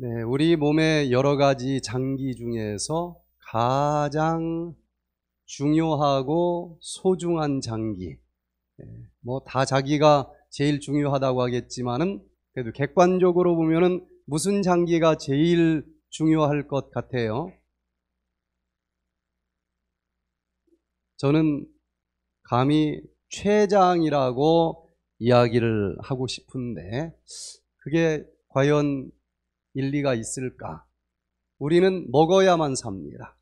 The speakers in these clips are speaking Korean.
네, 우리 몸의 여러 가지 장기 중에서 가장 중요하고 소중한 장기. 네, 뭐다 자기가 제일 중요하다고 하겠지만은 그래도 객관적으로 보면은 무슨 장기가 제일 중요할 것 같아요? 저는 감히 췌장이라고 이야기를 하고 싶은데 그게 과연 일리가 있을까? 우리는 먹어야만 삽니다.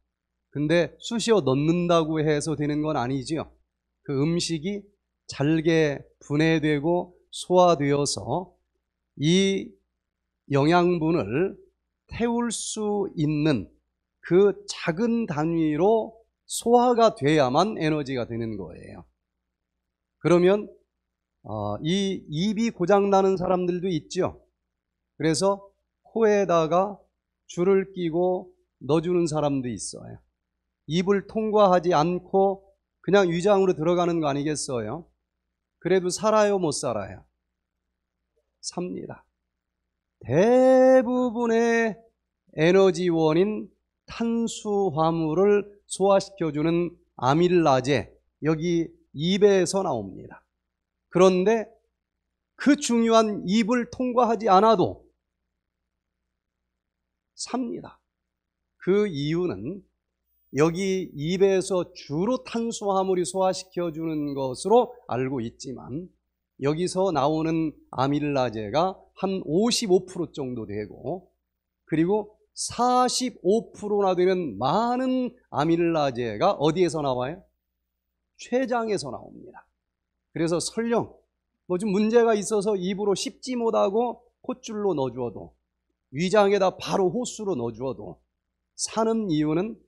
근데 쑤시어 넣는다고 해서 되는 건 아니지요. 그 음식이 잘게 분해되고 소화되어서 이 영양분을 태울 수 있는 그 작은 단위로 소화가 돼야만 에너지가 되는 거예요. 그러면 어, 이 입이 고장나는 사람들도 있죠. 그래서 코에다가 줄을 끼고 넣어주는 사람도 있어요. 입을 통과하지 않고 그냥 위장으로 들어가는 거 아니겠어요? 그래도 살아요, 못 살아요? 삽니다. 대부분의 에너지원인 탄수화물을 소화시켜주는 아밀라제, 여기 입에서 나옵니다. 그런데 그 중요한 입을 통과하지 않아도 삽니다. 그 이유는 여기 입에서 주로 탄수화물이 소화시켜주는 것으로 알고 있지만 여기서 나오는 아밀라제가 한 55% 정도 되고 그리고 45%나 되는 많은 아밀라제가 어디에서 나와요? 췌장에서 나옵니다. 그래서 설령 뭐 좀 문제가 있어서 입으로 씹지 못하고 콧줄로 넣어주어도 위장에다 바로 호수로 넣어주어도 사는 이유는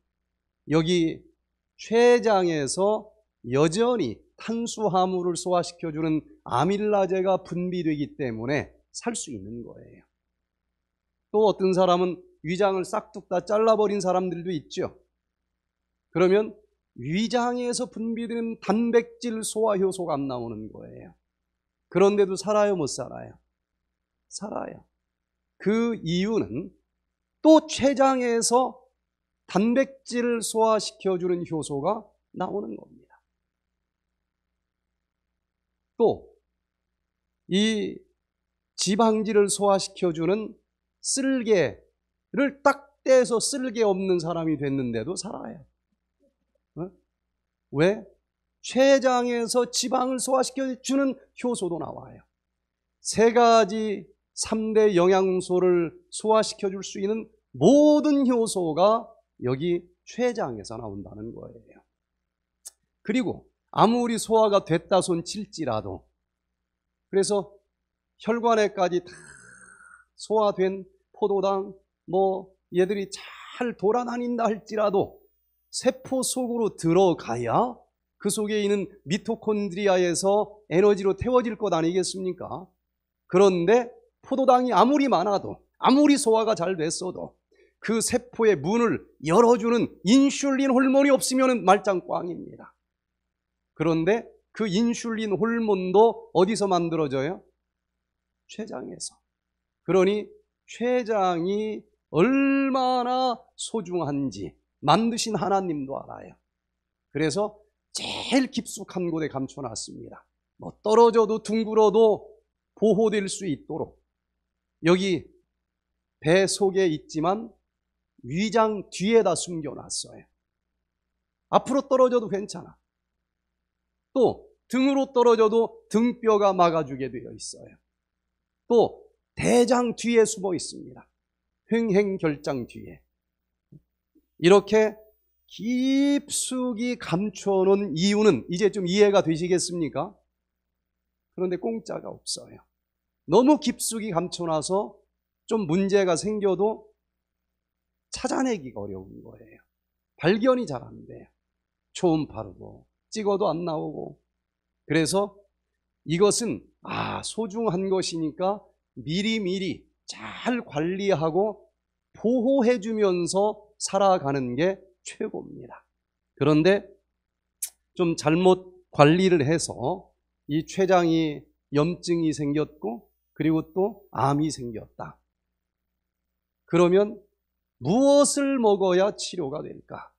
여기 췌장에서 여전히 탄수화물을 소화시켜주는 아밀라제가 분비되기 때문에 살 수 있는 거예요. 또 어떤 사람은 위장을 싹둑 다 잘라버린 사람들도 있죠. 그러면 위장에서 분비되는 단백질 소화 효소가 안 나오는 거예요. 그런데도 살아요, 못 살아요? 살아요. 그 이유는 또 췌장에서 단백질을 소화시켜주는 효소가 나오는 겁니다. 또, 이 지방질을 소화시켜주는 쓸개를 딱 떼서 쓸개 없는 사람이 됐는데도 살아요. 어? 왜? 췌장에서 지방을 소화시켜주는 효소도 나와요. 세 가지 3대 영양소를 소화시켜 줄 수 있는 모든 효소가 여기 췌장에서 나온다는 거예요. 그리고 아무리 소화가 됐다 손 칠지라도 그래서 혈관에까지 다 소화된 포도당 뭐 얘들이 잘 돌아다닌다 할지라도 세포 속으로 들어가야 그 속에 있는 미토콘드리아에서 에너지로 태워질 것 아니겠습니까? 그런데 포도당이 아무리 많아도 아무리 소화가 잘 됐어도 그 세포의 문을 열어주는 인슐린 호르몬이 없으면 말짱 꽝입니다. 그런데 그 인슐린 호르몬도 어디서 만들어져요? 췌장에서. 그러니 췌장이 얼마나 소중한지 만드신 하나님도 알아요. 그래서 제일 깊숙한 곳에 감춰놨습니다. 뭐 떨어져도 둥그러도 보호될 수 있도록 여기 배 속에 있지만 위장 뒤에다 숨겨놨어요. 앞으로 떨어져도 괜찮아. 또 등으로 떨어져도 등뼈가 막아주게 되어 있어요. 또 대장 뒤에 숨어 있습니다. 횡행결장 뒤에. 이렇게 깊숙이 감춰놓은 이유는 이제 좀 이해가 되시겠습니까? 그런데 공짜가 없어요. 너무 깊숙이 감춰놔서 좀 문제가 생겨도 찾아내기가 어려운 거예요. 발견이 잘 안 돼요. 초음파로도 찍어도 안 나오고. 그래서 이것은 아, 소중한 것이니까 미리미리 잘 관리하고 보호해 주면서 살아가는 게 최고입니다. 그런데 좀 잘못 관리를 해서 이 췌장이 염증이 생겼고 그리고 또 암이 생겼다. 그러면 무엇을 먹어야 치료가 될까?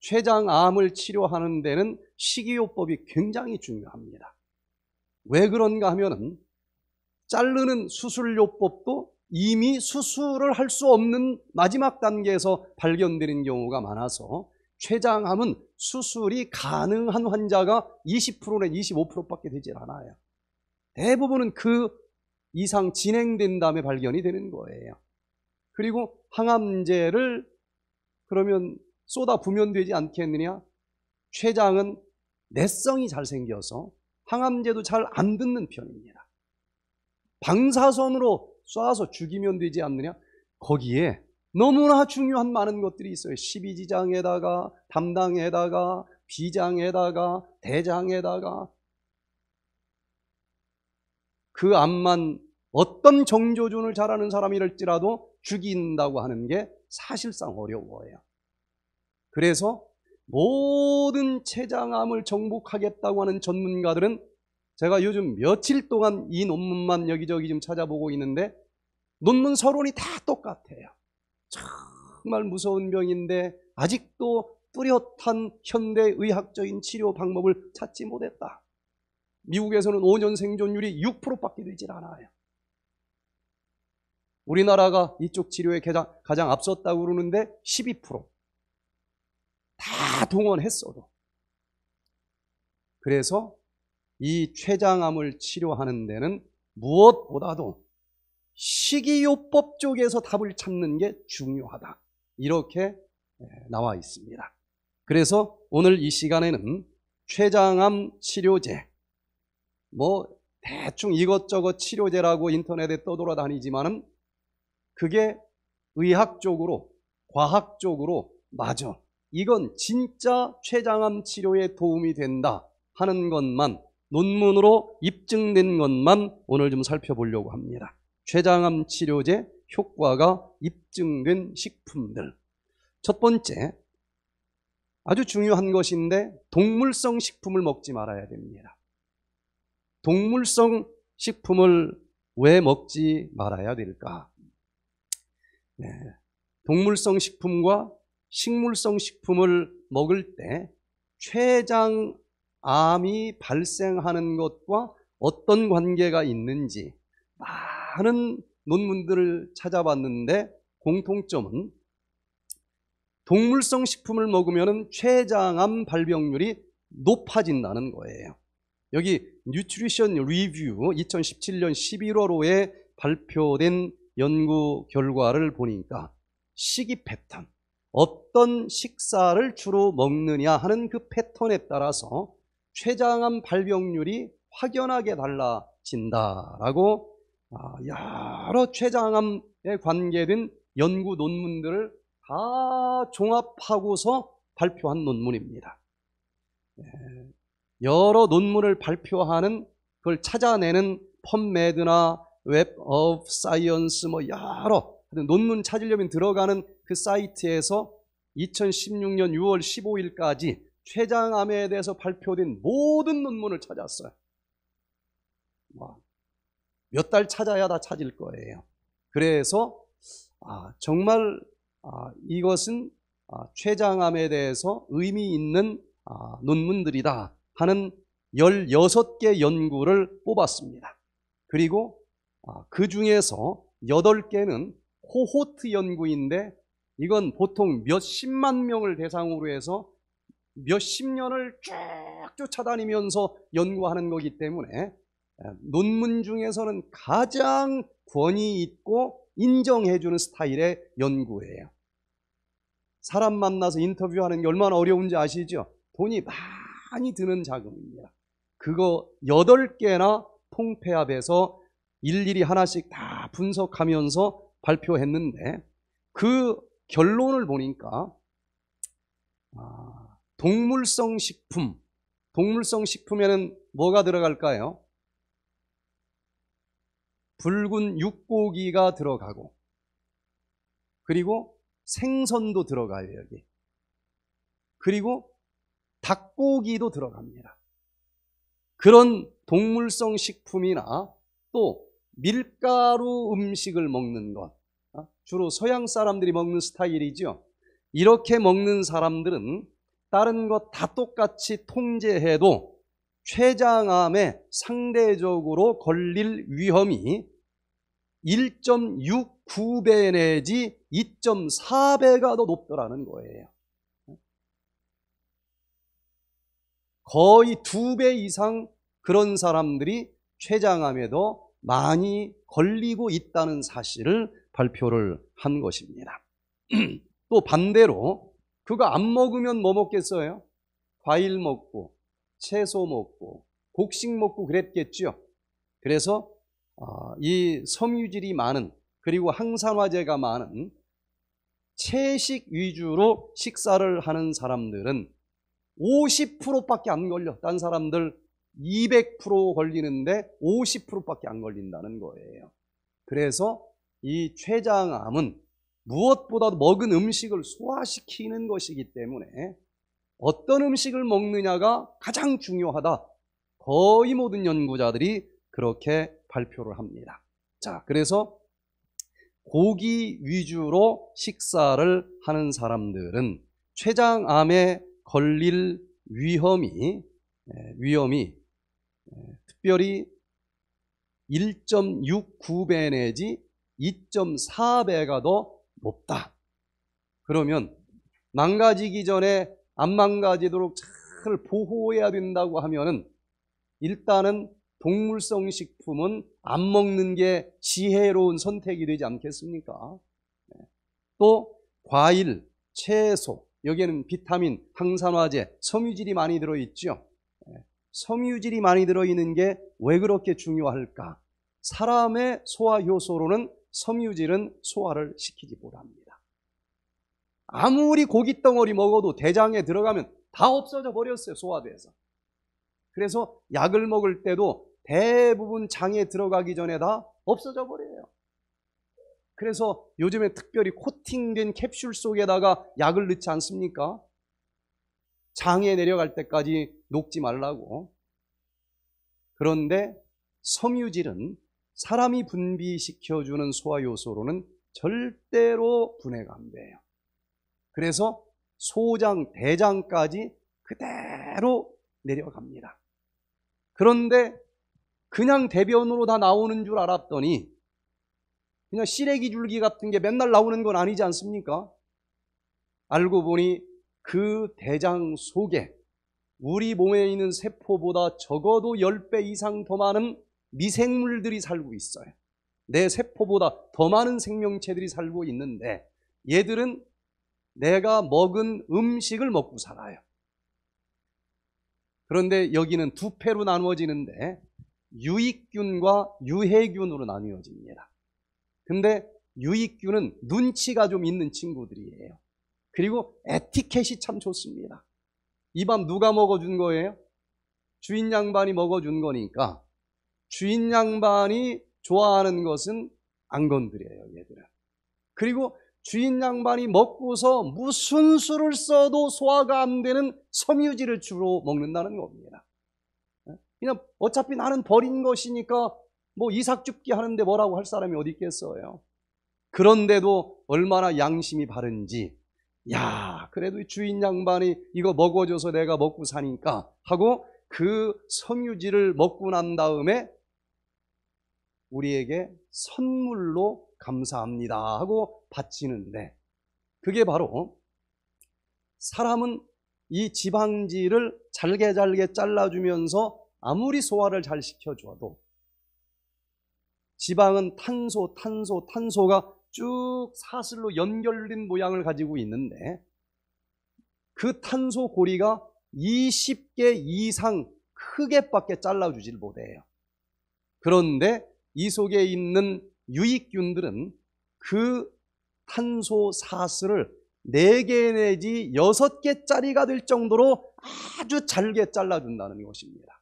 췌장암을 치료하는 데는 식이요법이 굉장히 중요합니다. 왜 그런가 하면은 자르는 수술요법도 이미 수술을 할 수 없는 마지막 단계에서 발견되는 경우가 많아서 췌장암은 수술이 가능한 환자가 20%나 25%밖에 되질 않아요. 대부분은 그 이상 진행된 다음에 발견이 되는 거예요. 그리고 항암제를 그러면 쏟아 부면 되지 않겠느냐? 췌장은 내성이 잘 생겨서 항암제도 잘 안 듣는 편입니다. 방사선으로 쏴서 죽이면 되지 않느냐? 거기에 너무나 중요한 많은 것들이 있어요. 12지장에다가 담당에다가 비장에다가 대장에다가 그 암만 어떤 정조준을 잘하는 사람이랄지라도 죽인다고 하는 게 사실상 어려워요. 그래서 모든 췌장암을 정복하겠다고 하는 전문가들은 제가 요즘 며칠 동안 이 논문만 여기저기 좀 찾아보고 있는데 논문 서론이 다 똑같아요. 정말 무서운 병인데 아직도 뚜렷한 현대 의학적인 치료 방법을 찾지 못했다. 미국에서는 5년 생존율이 6%밖에 되질 않아요. 우리나라가 이쪽 치료에 가장, 가장 앞섰다고 그러는데 12%. 다 동원했어도. 그래서 이 췌장암을 치료하는 데는 무엇보다도 식이요법 쪽에서 답을 찾는 게 중요하다. 이렇게 예, 나와 있습니다. 그래서 오늘 이 시간에는 췌장암 치료제, 뭐 대충 이것저것 치료제라고 인터넷에 떠돌아다니지만은 그게 의학적으로 과학적으로 맞아. 이건 진짜 췌장암 치료에 도움이 된다 하는 것만 논문으로 입증된 것만 오늘 좀 살펴보려고 합니다. 췌장암 치료제 효과가 입증된 식품들. 첫 번째, 아주 중요한 것인데 동물성 식품을 먹지 말아야 됩니다. 동물성 식품을 왜 먹지 말아야 될까? 네. 동물성 식품과 식물성 식품을 먹을 때 췌장암이 발생하는 것과 어떤 관계가 있는지 많은 논문들을 찾아봤는데 공통점은 동물성 식품을 먹으면 췌장암 발병률이 높아진다는 거예요. 여기 뉴트리션 리뷰 2017년 11월호에 발표된 연구 결과를 보니까 식이 패턴 어떤 식사를 주로 먹느냐 하는 그 패턴에 따라서 췌장암 발병률이 확연하게 달라진다라고 아, 여러 췌장암에 관계된 연구 논문들을 다 종합하고서 발표한 논문입니다. 네. 여러 논문을 발표하는 그걸 찾아내는 펌메드나 웹 오브 사이언스 뭐 여러 논문 찾으려면 들어가는 그 사이트에서 2016년 6월 15일까지 췌장암에 대해서 발표된 모든 논문을 찾았어요. 몇 달 찾아야 다 찾을 거예요. 그래서 아, 정말 아, 이것은 아, 췌장암에 대해서 의미 있는 아, 논문들이다. 하는 16개 연구를 뽑았습니다. 그리고 아, 그 중에서 8개는 코호트 연구인데 이건 보통 몇십만 명을 대상으로 해서 몇 십 년을 쭉 쫓아다니면서 연구하는 거기 때문에 아, 논문 중에서는 가장 권위 있고 인정해주는 스타일의 연구예요. 사람 만나서 인터뷰하는 게 얼마나 어려운지 아시죠? 돈이 많이 많이 드는 자금입니다. 그거 8개나 통폐합해서 일일이 하나씩 다 분석하면서 발표했는데 그 결론을 보니까 아, 동물성 식품, 동물성 식품에는 뭐가 들어갈까요? 붉은 육고기가 들어가고 그리고 생선도 들어가요 여기 그리고 닭고기도 들어갑니다. 그런 동물성 식품이나 또 밀가루 음식을 먹는 것, 어? 주로 서양 사람들이 먹는 스타일이죠. 이렇게 먹는 사람들은 다른 것 다 똑같이 통제해도 췌장암에 상대적으로 걸릴 위험이 1.69배 내지 2.4배가 더 높더라는 거예요. 거의 두 배 이상 그런 사람들이 췌장암에도 많이 걸리고 있다는 사실을 발표를 한 것입니다. 또 반대로 그거 안 먹으면 뭐 먹겠어요? 과일 먹고 채소 먹고 곡식 먹고 그랬겠죠. 그래서 어, 이 섬유질이 많은 그리고 항산화제가 많은 채식 위주로 식사를 하는 사람들은 50%밖에 안 걸려. 딴 사람들 200% 걸리는데 50%밖에 안 걸린다는 거예요. 그래서 이 췌장암은 무엇보다도 먹은 음식을 소화시키는 것이기 때문에 어떤 음식을 먹느냐가 가장 중요하다. 거의 모든 연구자들이 그렇게 발표를 합니다. 자, 그래서 고기 위주로 식사를 하는 사람들은 췌장암의 걸릴 위험이 예, 위험이 예, 특별히 1.69배 내지 2.4배가 더 높다. 그러면 망가지기 전에 안 망가지도록 잘 보호해야 된다고 하면은 일단은 동물성 식품은 안 먹는 게 지혜로운 선택이 되지 않겠습니까? 예, 또 과일, 채소, 여기에는 비타민, 항산화제, 섬유질이 많이 들어있죠. 예, 섬유질이 많이 들어있는 게 왜 그렇게 중요할까? 사람의 소화 효소로는 섬유질은 소화를 시키지 못합니다. 아무리 고깃 덩어리 먹어도 대장에 들어가면 다 없어져 버렸어요, 소화돼서. 그래서 약을 먹을 때도 대부분 장에 들어가기 전에 다 없어져 버려요. 그래서 요즘에 특별히 코팅된 캡슐 속에다가 약을 넣지 않습니까? 장에 내려갈 때까지 녹지 말라고. 그런데 섬유질은 사람이 분비시켜주는 소화요소로는 절대로 분해가 안 돼요. 그래서 소장, 대장까지 그대로 내려갑니다. 그런데 그냥 대변으로 다 나오는 줄 알았더니 그냥 시래기 줄기 같은 게 맨날 나오는 건 아니지 않습니까? 알고 보니 그 대장 속에 우리 몸에 있는 세포보다 적어도 10배 이상 더 많은 미생물들이 살고 있어요. 내 세포보다 더 많은 생명체들이 살고 있는데 얘들은 내가 먹은 음식을 먹고 살아요. 그런데 여기는 두 패로 나누어지는데 유익균과 유해균으로 나뉘어집니다. 근데 유익균은 눈치가 좀 있는 친구들이에요. 그리고 에티켓이 참 좋습니다. 이밥 누가 먹어준 거예요? 주인 양반이 먹어준 거니까 주인 양반이 좋아하는 것은 안 건드려요, 얘들은. 그리고 주인 양반이 먹고서 무슨 수를 써도 소화가 안 되는 섬유질을 주로 먹는다는 겁니다. 그냥 어차피 나는 버린 것이니까 뭐 이삭 줍기 하는데 뭐라고 할 사람이 어디 있겠어요. 그런데도 얼마나 양심이 바른지 야 그래도 주인 양반이 이거 먹어줘서 내가 먹고 사니까 하고 그 섬유질을 먹고 난 다음에 우리에게 선물로 감사합니다 하고 바치는데 그게 바로 사람은 이 지방지를 잘게 잘게 잘라주면서 아무리 소화를 잘 시켜줘도 지방은 탄소, 탄소, 탄소가 쭉 사슬로 연결된 모양을 가지고 있는데 그 탄소 고리가 20개 이상 크게밖에 잘라주질 못해요. 그런데 이 속에 있는 유익균들은 그 탄소 사슬을 4개 내지 6개짜리가 될 정도로 아주 잘게 잘라준다는 것입니다.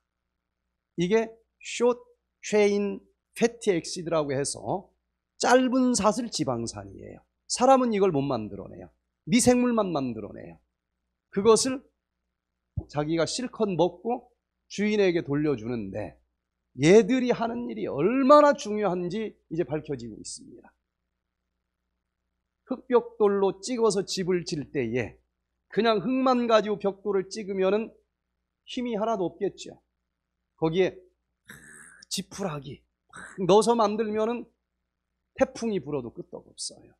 이게 숏 체인 패티 엑시드라고 해서 짧은 사슬 지방산이에요. 사람은 이걸 못 만들어내요. 미생물만 만들어내요. 그것을 자기가 실컷 먹고 주인에게 돌려주는데 얘들이 하는 일이 얼마나 중요한지 이제 밝혀지고 있습니다. 흙벽돌로 찍어서 집을 질 때에 그냥 흙만 가지고 벽돌을 찍으면 힘이 하나도 없겠죠. 거기에 지푸라기, 넣어서 만들면은 태풍이 불어도 끄떡없어요.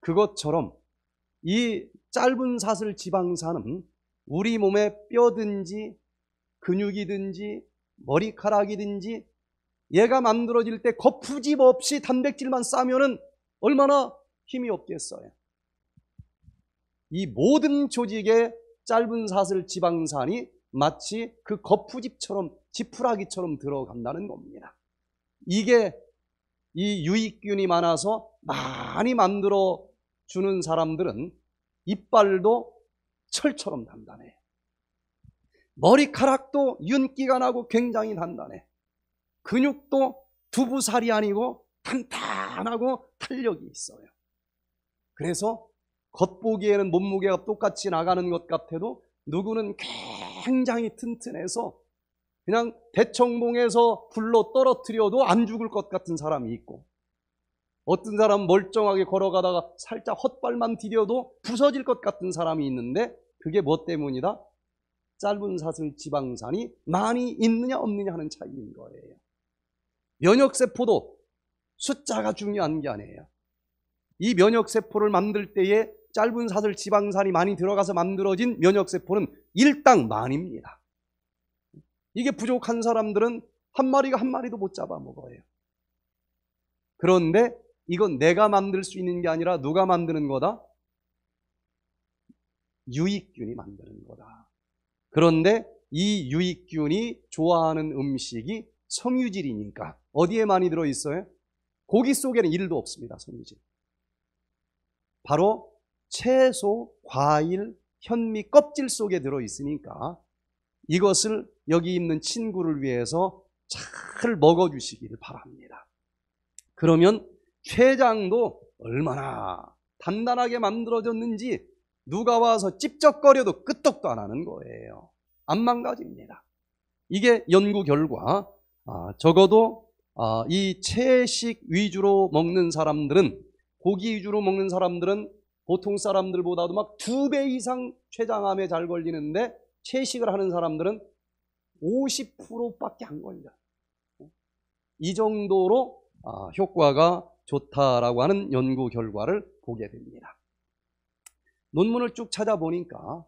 그것처럼 이 짧은 사슬 지방산은 우리 몸의 뼈든지 근육이든지 머리카락이든지 얘가 만들어질 때 거푸집 없이 단백질만 싸면은 얼마나 힘이 없겠어요. 이 모든 조직의 짧은 사슬 지방산이 마치 그 거푸집처럼 지푸라기처럼 들어간다는 겁니다. 이게 이 유익균이 많아서 많이 만들어 주는 사람들은 이빨도 철처럼 단단해. 머리카락도 윤기가 나고 굉장히 단단해. 근육도 두부살이 아니고 탄탄하고 탄력이 있어요. 그래서 겉보기에는 몸무게가 똑같이 나가는 것 같아도 누구는 굉장히 튼튼해서 그냥 대청봉에서 굴로 떨어뜨려도 안 죽을 것 같은 사람이 있고 어떤 사람 멀쩡하게 걸어가다가 살짝 헛발만 디뎌도 부서질 것 같은 사람이 있는데 그게 뭐 때문이다? 짧은 사슬 지방산이 많이 있느냐 없느냐 하는 차이인 거예요. 면역세포도 숫자가 중요한 게 아니에요. 이 면역세포를 만들 때에 짧은 사슬 지방산이 많이 들어가서 만들어진 면역세포는 일당만입니다. 이게 부족한 사람들은 한 마리가 한 마리도 못 잡아먹어요. 그런데 이건 내가 만들 수 있는 게 아니라 누가 만드는 거다? 유익균이 만드는 거다. 그런데 이 유익균이 좋아하는 음식이 섬유질이니까 어디에 많이 들어 있어요? 고기 속에는 일도 없습니다. 섬유질. 바로 채소, 과일, 현미 껍질 속에 들어 있으니까 이것을 여기 있는 친구를 위해서 잘 먹어주시기를 바랍니다. 그러면 췌장도 얼마나 단단하게 만들어졌는지 누가 와서 찝적거려도 끄떡도 안 하는 거예요. 안 망가집니다. 이게 연구 결과 아, 적어도 아, 이 채식 위주로 먹는 사람들은 고기 위주로 먹는 사람들은 보통 사람들보다도 막 두 배 이상 췌장암에 잘 걸리는데 채식을 하는 사람들은 50%밖에 안 걸려. 요이 정도로 아, 효과가 좋다라고 하는 연구 결과를 보게 됩니다. 논문을 쭉 찾아보니까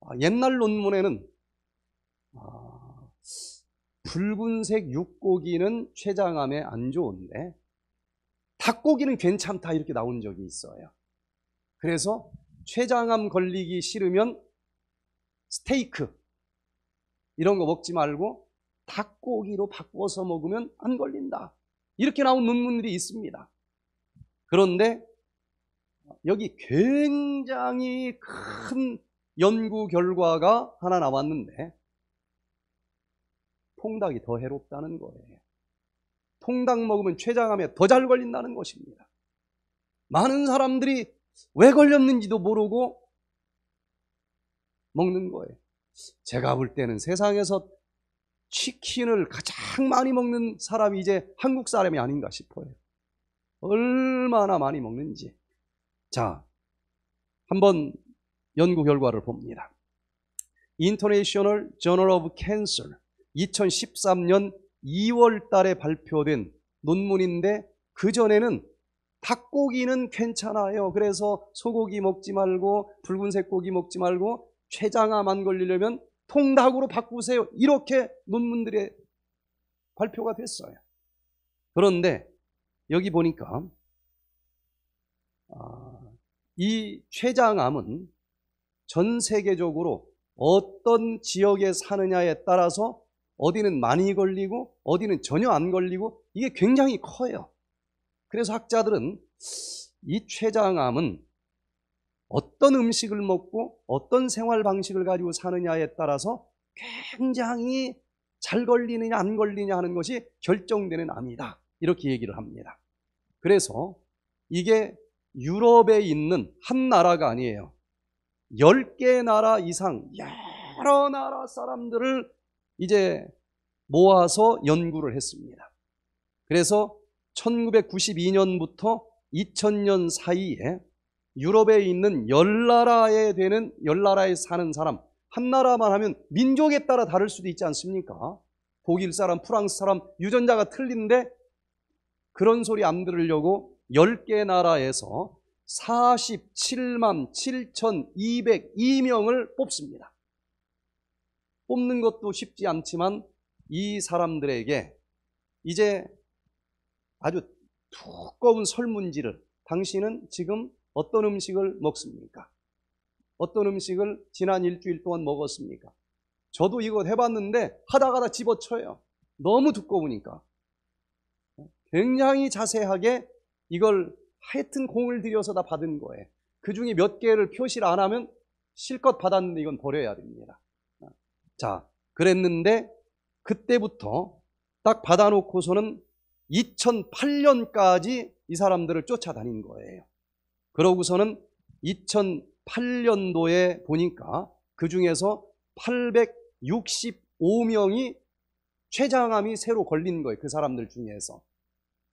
아, 옛날 논문에는 아, 붉은색 육고기는 췌장암에 안 좋은데 닭고기는 괜찮다 이렇게 나온 적이 있어요. 그래서 췌장암 걸리기 싫으면 스테이크 이런 거 먹지 말고 닭고기로 바꿔서 먹으면 안 걸린다. 이렇게 나온 논문들이 있습니다. 그런데 여기 굉장히 큰 연구 결과가 하나 나왔는데 통닭이 더 해롭다는 거예요. 통닭 먹으면 췌장암에 더 잘 걸린다는 것입니다. 많은 사람들이 왜 걸렸는지도 모르고 먹는 거예요. 제가 볼 때는 세상에서 치킨을 가장 많이 먹는 사람이 이제 한국 사람이 아닌가 싶어요. 얼마나 많이 먹는지. 자, 한번 연구 결과를 봅니다. International Journal of Cancer 2013년 2월 달에 발표된 논문인데 그전에는 닭고기는 괜찮아요. 그래서 소고기 먹지 말고 붉은색 고기 먹지 말고 췌장암만 걸리려면 통닭으로 바꾸세요. 이렇게 논문들의 발표가 됐어요. 그런데 여기 보니까 아, 이 췌장암은 전 세계적으로 어떤 지역에 사느냐에 따라서 어디는 많이 걸리고 어디는 전혀 안 걸리고 이게 굉장히 커요. 그래서 학자들은 이 췌장암은 어떤 음식을 먹고 어떤 생활 방식을 가지고 사느냐에 따라서 굉장히 잘 걸리느냐 안 걸리냐 하는 것이 결정되는 암이다. 이렇게 얘기를 합니다. 그래서 이게 유럽에 있는 한 나라가 아니에요. 10개 나라 이상 여러 나라 사람들을 이제 모아서 연구를 했습니다. 그래서 1992년부터 2000년 사이에 유럽에 있는 열 나라에 되는 열 나라에 사는 사람 한 나라만 하면 민족에 따라 다를 수도 있지 않습니까? 독일 사람, 프랑스 사람 유전자가 틀린데 그런 소리 안 들으려고 10개 나라에서 47만 7,202명을 뽑습니다. 뽑는 것도 쉽지 않지만 이 사람들에게 이제 아주 두꺼운 설문지를 당신은 지금 어떤 음식을 먹습니까? 어떤 음식을 지난 일주일 동안 먹었습니까? 저도 이거 해봤는데 하다가다 집어쳐요. 너무 두꺼우니까. 굉장히 자세하게 이걸 하여튼 공을 들여서 다 받은 거예요. 그 중에 몇 개를 표시를 안 하면 실컷 받았는데 이건 버려야 됩니다. 자, 그랬는데 그때부터 딱 받아놓고서는 2008년까지 이 사람들을 쫓아다닌 거예요. 그러고서는 2008년도에 보니까 그 중에서 865명이 췌장암이 새로 걸린 거예요. 그 사람들 중에서.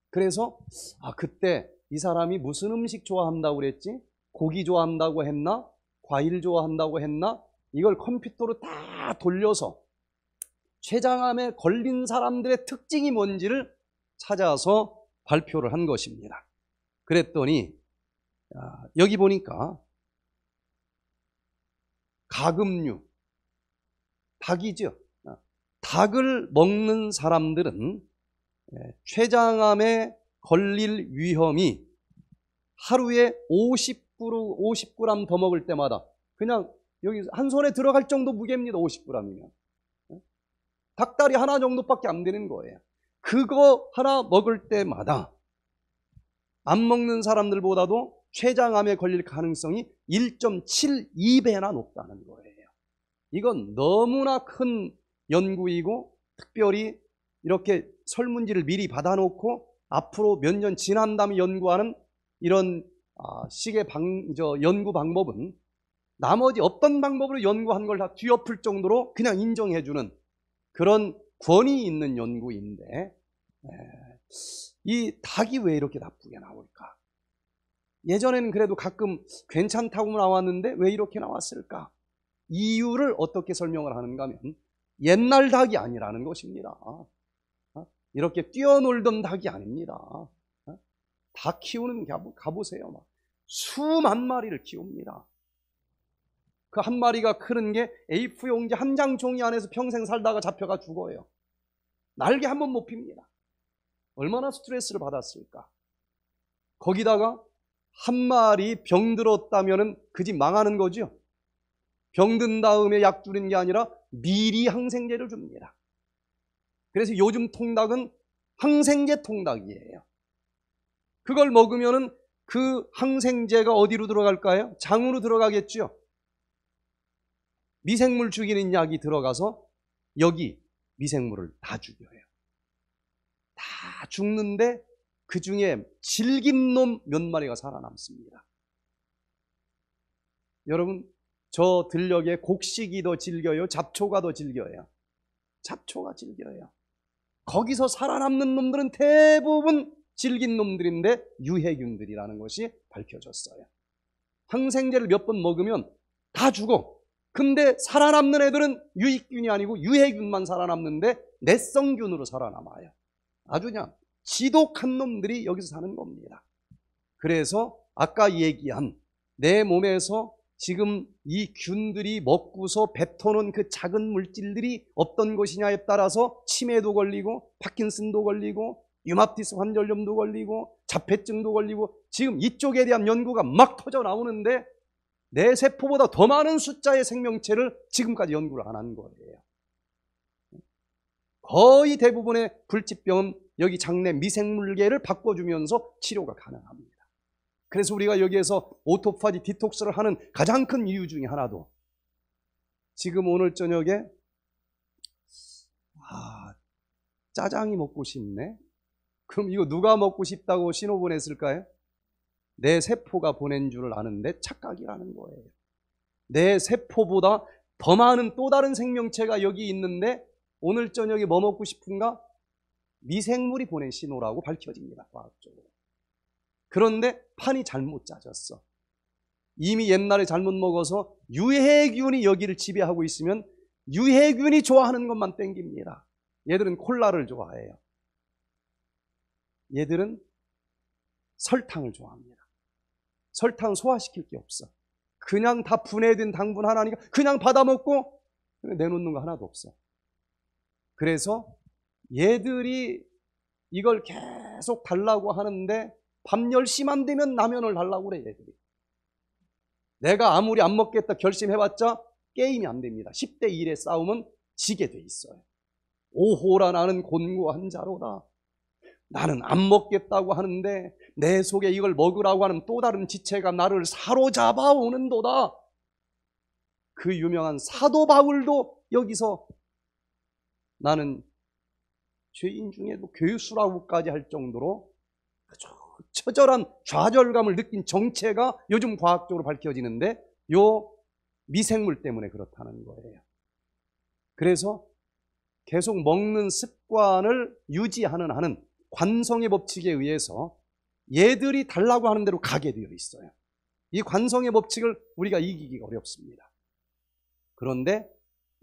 그래서 아 그때 이 사람이 무슨 음식 좋아한다고 그랬지? 고기 좋아한다고 했나? 과일 좋아한다고 했나? 이걸 컴퓨터로 다 돌려서 췌장암에 걸린 사람들의 특징이 뭔지를 찾아서 발표를 한 것입니다. 그랬더니 여기 보니까 가금류, 닭이죠. 아, 닭을 먹는 사람들은 예, 췌장암에 걸릴 위험이 하루에 50g, 50g 더 먹을 때마다 그냥 여기 한 손에 들어갈 정도 무게입니다. 50g이면. 예? 닭다리 하나 정도밖에 안 되는 거예요. 그거 하나 먹을 때마다 안 먹는 사람들보다도 췌장암에 걸릴 가능성이 1.72배나 높다는 거예요. 이건 너무나 큰 연구이고 특별히 이렇게 설문지를 미리 받아놓고 앞으로 몇 년 지난 다음에 연구하는 이런 아, 시계 방, 저 연구 방법은 나머지 어떤 방법으로 연구한 걸 다 뒤엎을 정도로 그냥 인정해주는 그런 권위 있는 연구인데 이 닭이 왜 이렇게 나쁘게 나올까? 예전에는 그래도 가끔 괜찮다고 나왔는데 왜 이렇게 나왔을까? 이유를 어떻게 설명을 하는가 하면 옛날 닭이 아니라는 것입니다. 어? 이렇게 뛰어놀던 닭이 아닙니다. 닭 어? 키우는 가보세요. 막. 수만 마리를 키웁니다. 그 한 마리가 크는 게 A4 용지 한 장 종이 안에서 평생 살다가 잡혀가 죽어요. 날개 한 번 못 핍니다. 얼마나 스트레스를 받았을까. 거기다가 한 마리 병들었다면 그지 망하는 거지요. 병든 다음에 약 줄인 게 아니라 미리 항생제를 줍니다. 그래서 요즘 통닭은 항생제 통닭이에요. 그걸 먹으면은 그 항생제가 어디로 들어갈까요? 장으로 들어가겠죠. 미생물 죽이는 약이 들어가서 여기 미생물을 다 죽여요. 다 죽는데 그 중에 질긴 놈 몇 마리가 살아남습니다. 여러분, 저 들녘에 곡식이 더 질겨요? 잡초가 더 질겨요? 잡초가 질겨요. 거기서 살아남는 놈들은 대부분 질긴 놈들인데 유해균들이라는 것이 밝혀졌어요. 항생제를 몇 번 먹으면 다 죽어. 근데 살아남는 애들은 유익균이 아니고 유해균만 살아남는데 내성균으로 살아남아요. 아주 그냥 지독한 놈들이 여기서 사는 겁니다. 그래서 아까 얘기한 내 몸에서 지금 이 균들이 먹고서 뱉어놓은 그 작은 물질들이 어떤 것이냐에 따라서 치매도 걸리고 파킨슨도 걸리고 유마티스 환절염도 걸리고 자폐증도 걸리고 지금 이쪽에 대한 연구가 막 터져 나오는데 내 세포보다 더 많은 숫자의 생명체를 지금까지 연구를 안 한 거예요. 거의 대부분의 불치병은 여기 장내 미생물계를 바꿔주면서 치료가 가능합니다. 그래서 우리가 여기에서 오토파지 디톡스를 하는 가장 큰 이유 중에 하나도 지금 오늘 저녁에 아 짜장이 먹고 싶네. 그럼 이거 누가 먹고 싶다고 신호 보냈을까요? 내 세포가 보낸 줄 아는데 착각이라는 거예요. 내 세포보다 더 많은 또 다른 생명체가 여기 있는데 오늘 저녁에 뭐 먹고 싶은가? 미생물이 보낸 신호라고 밝혀집니다. 과학적으로. 그런데 판이 잘못 짜졌어. 이미 옛날에 잘못 먹어서 유해균이 여기를 지배하고 있으면 유해균이 좋아하는 것만 땡깁니다. 얘들은 콜라를 좋아해요. 얘들은 설탕을 좋아합니다. 설탕 소화시킬 게 없어. 그냥 다 분해된 당분 하나니까 그냥 받아먹고 내놓는 거 하나도 없어. 그래서 얘들이 이걸 계속 달라고 하는데 밤 10시만 되면 라면을 달라고 그래 얘들이. 내가 아무리 안 먹겠다 결심해봤자 게임이 안 됩니다. 10대 1의 싸움은 지게 돼 있어요. 오호라 나는 곤고한 자로다. 나는 안 먹겠다고 하는데 내 속에 이걸 먹으라고 하는 또 다른 지체가 나를 사로잡아 오는도다. 그 유명한 사도 바울도 여기서 나는 죄인 중에도 교수라고까지 할 정도로 처절한 좌절감을 느낀 정체가 요즘 과학적으로 밝혀지는데 요 미생물 때문에 그렇다는 거예요. 그래서 계속 먹는 습관을 유지하는 하는 관성의 법칙에 의해서 얘들이 달라고 하는 대로 가게 되어 있어요. 이 관성의 법칙을 우리가 이기기가 어렵습니다. 그런데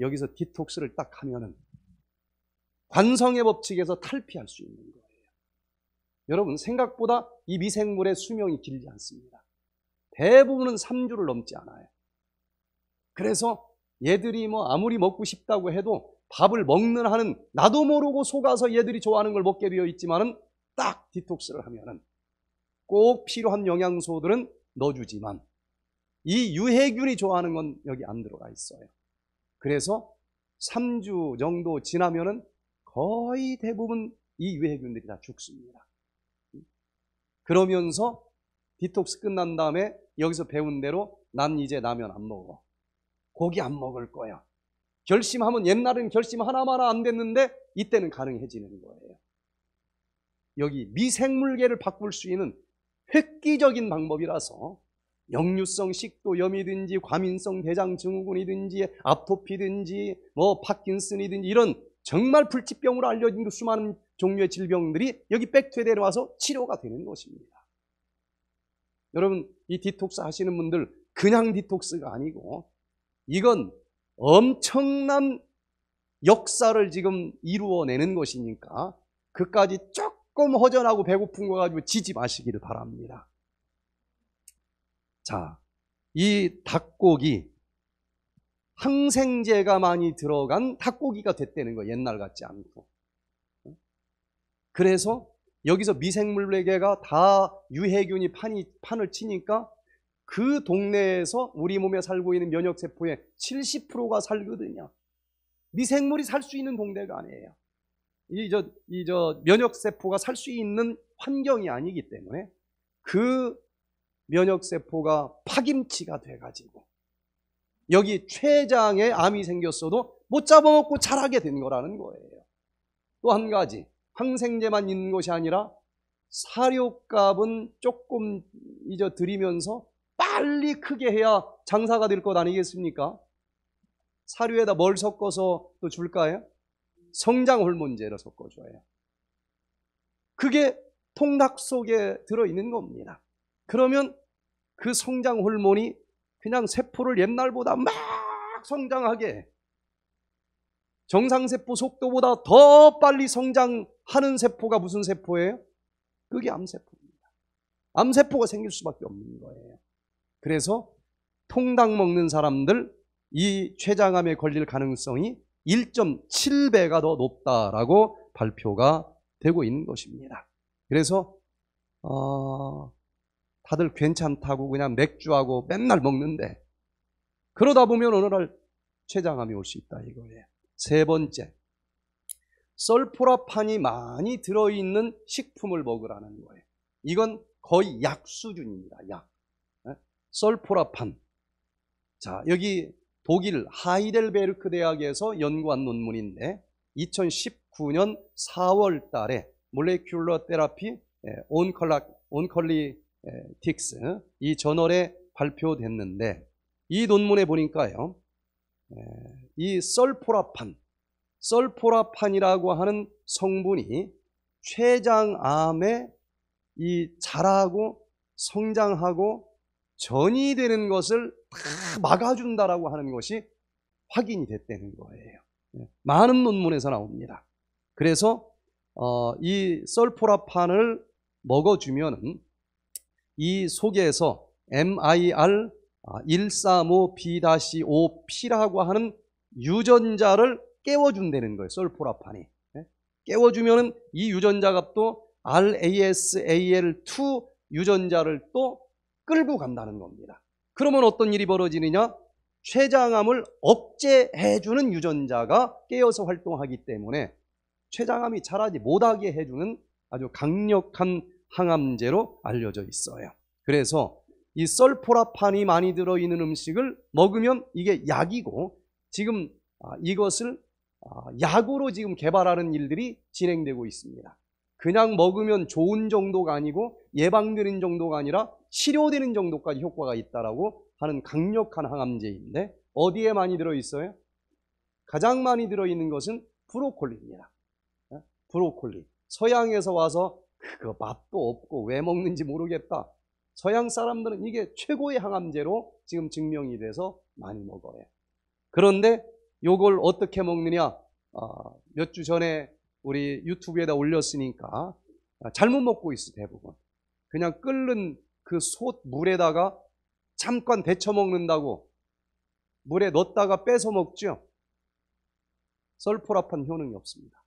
여기서 디톡스를 딱 하면은 관성의 법칙에서 탈피할 수 있는 거예요. 여러분 생각보다 이 미생물의 수명이 길지 않습니다. 대부분은 3주를 넘지 않아요. 그래서 얘들이 뭐 아무리 먹고 싶다고 해도 밥을 먹는 하는 나도 모르고 속아서 얘들이 좋아하는 걸 먹게 되어 있지만은 딱 디톡스를 하면은 꼭 필요한 영양소들은 넣어주지만 이 유해균이 좋아하는 건 여기 안 들어가 있어요. 그래서 3주 정도 지나면은 거의 대부분 이 유해균들이 다 죽습니다. 그러면서 디톡스 끝난 다음에 여기서 배운 대로 난 이제 라면 안 먹어. 고기 안 먹을 거야. 결심하면 옛날은 결심 하나마나 안 됐는데 이때는 가능해지는 거예요. 여기 미생물계를 바꿀 수 있는 획기적인 방법이라서 역류성 식도염이든지 과민성 대장 증후군이든지 아토피든지 뭐 파킨슨이든지 이런 정말 불치병으로 알려진 그 수많은 종류의 질병들이 여기 백투에내려 와서 치료가 되는 것입니다. 여러분 이 디톡스 하시는 분들 그냥 디톡스가 아니고 이건 엄청난 역사를 지금 이루어내는 것이니까 그까지 조금 허전하고 배고픈 거 가지고 지지 마시기를 바랍니다. 자, 이 닭고기 항생제가 많이 들어간 닭고기가 됐다는 거 옛날 같지 않고. 그래서 여기서 미생물4개가다 유해균이 판이, 판을 치니까 그 동네에서 우리 몸에 살고 있는 면역세포의 70%가 살거든요. 미생물이 살 수 있는 동네가 아니에요. 이, 저, 이, 저, 면역세포가 살 수 있는 환경이 아니기 때문에 그 면역세포가 파김치가 돼가지고 여기 췌장에 암이 생겼어도 못 잡아먹고 자라게 된 거라는 거예요. 또 한 가지 항생제만 있는 것이 아니라 사료값은 조금 이제 드리면서 빨리 크게 해야 장사가 될 것 아니겠습니까? 사료에다 뭘 섞어서 또 줄까요? 성장 호르몬제를 섞어줘요. 그게 통닭 속에 들어있는 겁니다. 그러면 그 성장 호르몬이 그냥 세포를 옛날보다 막 성장하게 정상세포 속도보다 더 빨리 성장하는 세포가 무슨 세포예요? 그게 암세포입니다. 암세포가 생길 수밖에 없는 거예요. 그래서 통닭 먹는 사람들 이 췌장암에 걸릴 가능성이 1.7배가 더 높다라고 발표가 되고 있는 것입니다. 그래서 어, 다들 괜찮다고 그냥 맥주하고 맨날 먹는데 그러다 보면 어느 날 췌장암이 올 수 있다 이거예요. 세 번째, 썰포라판이 많이 들어있는 식품을 먹으라는 거예요. 이건 거의 약 수준입니다. 약. 썰포라판 예? 자, 여기 독일 하이델베르크 대학에서 연구한 논문인데 2019년 4월 달에 몰레큘러 테라피 예, 온컬리 예, 틱스 이 저널에 발표됐는데 이 논문에 보니까요. 예, 이 썰포라판, 썰포라판이라고 하는 성분이 췌장암에 이 자라고 성장하고 전이 되는 것을 다 막아준다라고 하는 것이 확인이 됐다는 거예요. 예, 많은 논문에서 나옵니다. 그래서 어, 이 썰포라판을 먹어주면은 이 속에서 MIR 135B-5P라고 하는 유전자를 깨워준다는 거예요. 솔포라판이. 깨워주면이 유전자가 또 RASAL2 유전자를 또 끌고 간다는 겁니다. 그러면 어떤 일이 벌어지느냐? 췌장암을 억제해주는 유전자가 깨어서 활동하기 때문에 췌장암이 자라지 못하게 해주는 아주 강력한 항암제로 알려져 있어요. 그래서 이 썰포라판이 많이 들어있는 음식을 먹으면 이게 약이고 지금 아, 이것을 아, 약으로 지금 개발하는 일들이 진행되고 있습니다. 그냥 먹으면 좋은 정도가 아니고 예방되는 정도가 아니라 치료되는 정도까지 효과가 있다라고 하는 강력한 항암제인데 어디에 많이 들어있어요? 가장 많이 들어있는 것은 브로콜리입니다. 아, 브로콜리. 서양에서 와서 그 맛도 없고 왜 먹는지 모르겠다. 서양 사람들은 이게 최고의 항암제로 지금 증명이 돼서 많이 먹어요. 그런데 요걸 어떻게 먹느냐? 어, 몇주 전에 우리 유튜브에다 올렸으니까 아, 잘못 먹고 있어 대부분. 그냥 끓는 그 솥 물에다가 잠깐 데쳐 먹는다고 물에 넣었다가 빼서 먹죠. 설포라판 효능이 없습니다.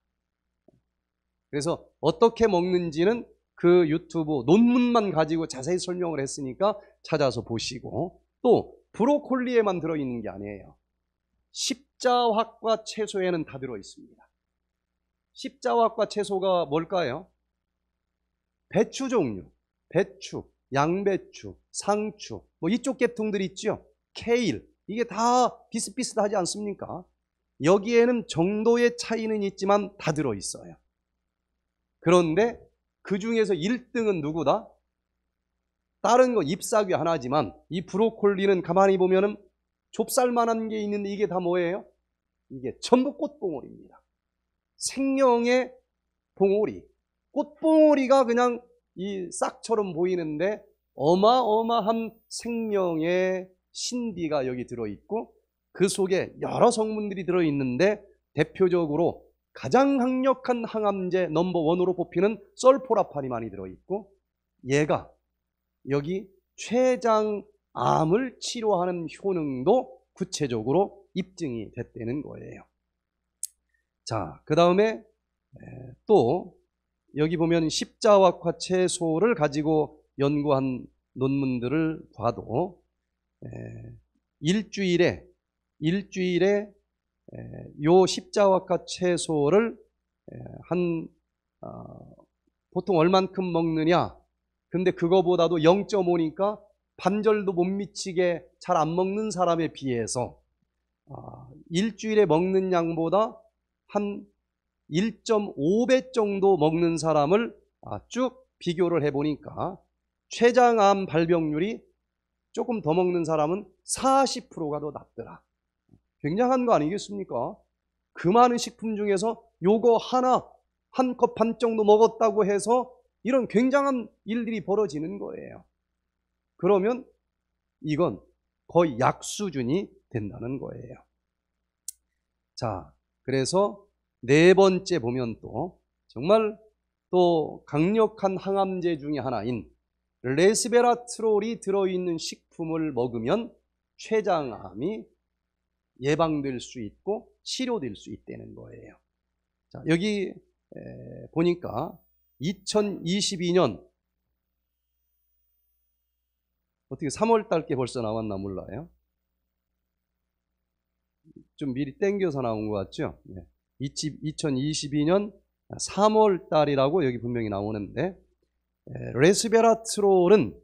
그래서 어떻게 먹는지는 그 유튜브 논문만 가지고 자세히 설명을 했으니까 찾아서 보시고 또 브로콜리에만 들어있는 게 아니에요. 십자화과 채소에는 다 들어있습니다. 십자화과 채소가 뭘까요? 배추 종류, 배추, 양배추, 상추, 뭐 이쪽 계통들 있죠? 케일, 이게 다 비슷비슷하지 않습니까? 여기에는 정도의 차이는 있지만 다 들어있어요. 그런데 그 중에서 1등은 누구다? 다른 거 잎사귀 하나지만 이 브로콜리는 가만히 보면은 좁쌀만한 게 있는데 이게 다 뭐예요? 이게 전부 꽃봉오리입니다. 생명의 봉오리. 꽃봉오리가 그냥 이 싹처럼 보이는데 어마어마한 생명의 신비가 여기 들어있고 그 속에 여러 성분들이 들어있는데 대표적으로 가장 강력한 항암제 넘버 원으로 뽑히는 썰포라판이 많이 들어있고 얘가 여기 췌장암을 치료하는 효능도 구체적으로 입증이 됐다는 거예요. 자, 그 다음에 또 여기 보면 십자화 채소를 가지고 연구한 논문들을 봐도 일주일에 일주일에 요 십자와과 채소를 한 어, 보통 얼만큼 먹느냐? 근데 그거보다도 0.5니까 반절도 못 미치게 잘 안 먹는 사람에 비해서 어, 일주일에 먹는 양보다 한 1.5배 정도 먹는 사람을 아, 쭉 비교를 해보니까 췌장암 발병률이 조금 더 먹는 사람은 40%가 더 낮더라. 굉장한 거 아니겠습니까? 그 많은 식품 중에서 요거 하나 한 컵 반 정도 먹었다고 해서 이런 굉장한 일들이 벌어지는 거예요. 그러면 이건 거의 약 수준이 된다는 거예요. 자, 그래서 네 번째 보면 또 정말 또 강력한 항암제 중의 하나인 레스베라트롤이 들어있는 식품을 먹으면 췌장암이 예방될 수 있고 치료될 수 있다는 거예요. 자, 여기 보니까 2022년 어떻게 3월 달께 벌써 나왔나 몰라요. 좀 미리 땡겨서 나온 것 같죠? 2022년 예. 3월 달이라고 여기 분명히 나오는데 레스베라트롤은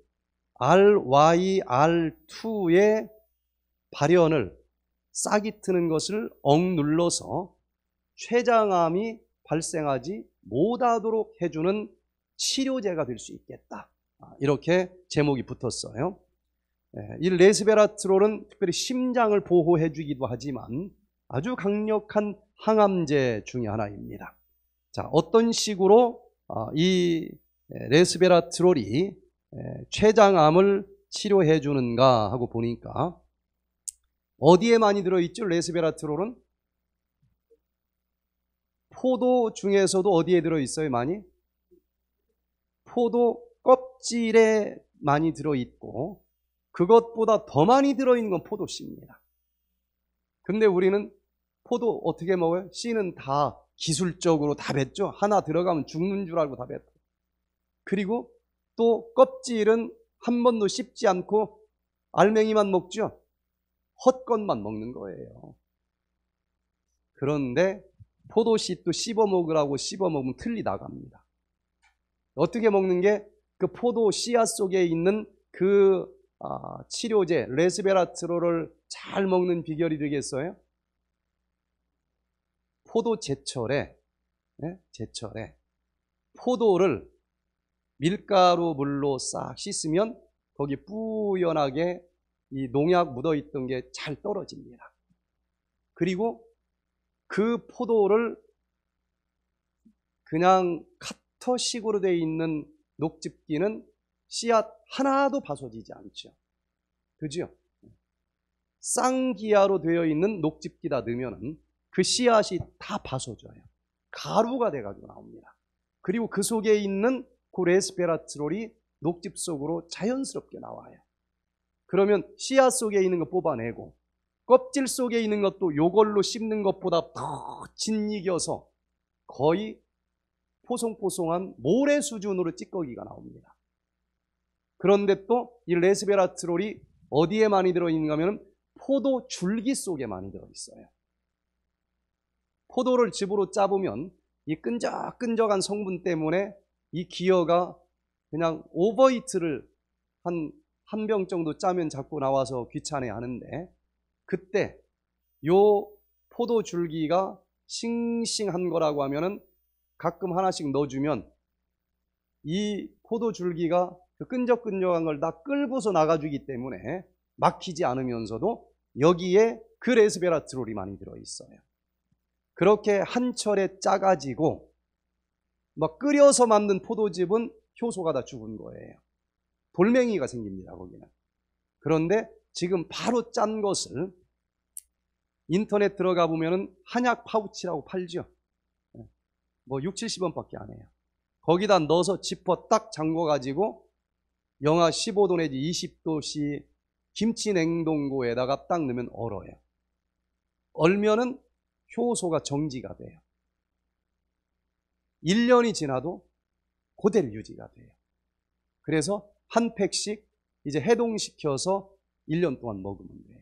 RYR2의 발현을 싹이 트는 것을 억눌러서 췌장암이 발생하지 못하도록 해주는 치료제가 될 수 있겠다. 아, 이렇게 제목이 붙었어요. 예, 이 레스베라트롤은 특별히 심장을 보호해 주기도 하지만 아주 강력한 항암제 중의 하나입니다. 자, 어떤 식으로 아, 이 예, 레스베라트롤이 예, 췌장암을 치료해 주는가 하고 보니까 어디에 많이 들어있죠? 레스베라트롤은 포도 중에서도 어디에 들어있어요? 많이? 포도 껍질에 많이 들어있고 그것보다 더 많이 들어있는 건 포도씨입니다. 근데 우리는 포도 어떻게 먹어요? 씨는 다 기술적으로 다 뱉죠. 하나 들어가면 죽는 줄 알고 다뱉어 그리고 또 껍질은 한 번도 씹지 않고 알맹이만 먹죠. 헛것만 먹는 거예요. 그런데 포도씨도 씹어 먹으라고 씹어 먹으면 틀리 나갑니다. 어떻게 먹는 게 그 포도 씨앗 속에 있는 그 아, 치료제 레스베라트롤을 잘 먹는 비결이 되겠어요? 포도 제철에 네? 제철에 포도를 밀가루 물로 싹 씻으면 거기 뿌연하게 이 농약 묻어있던 게 잘 떨어집니다. 그리고 그 포도를 그냥 카터식으로 되어 있는 녹즙기는 씨앗 하나도 바소지지 않죠. 그죠? 쌍기아로 되어 있는 녹즙기다 넣으면 그 씨앗이 다 바소져요. 가루가 돼가지고 나옵니다. 그리고 그 속에 있는 그 레스페라트롤이 녹즙 속으로 자연스럽게 나와요. 그러면 씨앗 속에 있는 거 뽑아내고 껍질 속에 있는 것도 요걸로 씹는 것보다 더 진익여서 거의 포송포송한 모래 수준으로 찌꺼기가 나옵니다. 그런데 또 이 레스베라트롤이 어디에 많이 들어있는가 하면 포도 줄기 속에 많이 들어있어요. 포도를 집으로 짜보면 이 끈적끈적한 성분 때문에 이 기어가 그냥 오버히트를 한 한병 정도 짜면 자꾸 나와서 귀찮아 하는데 그때 요 포도 줄기가 싱싱한 거라고 하면은 가끔 하나씩 넣어주면 이 포도 줄기가 그 끈적끈적한 걸 다 끌고서 나가주기 때문에 막히지 않으면서도 여기에 그 레스베라트롤이 많이 들어있어요. 그렇게 한철에 짜가지고 막 끓여서 만든 포도즙은 효소가 다 죽은 거예요. 돌멩이가 생깁니다. 거기는. 그런데 지금 바로 짠 것을 인터넷 들어가 보면은 한약 파우치라고 팔죠. 예. 뭐 6, 70원밖에 안 해요. 거기다 넣어서 지퍼 딱 잠궈 가지고 영하 15도 내지 20도씨 김치 냉동고에다가 딱 넣으면 얼어요. 얼면은 효소가 정지가 돼요. 1년이 지나도 고대로 유지가 돼요. 그래서 한 팩씩 이제 해동시켜서 1년 동안 먹으면 돼요.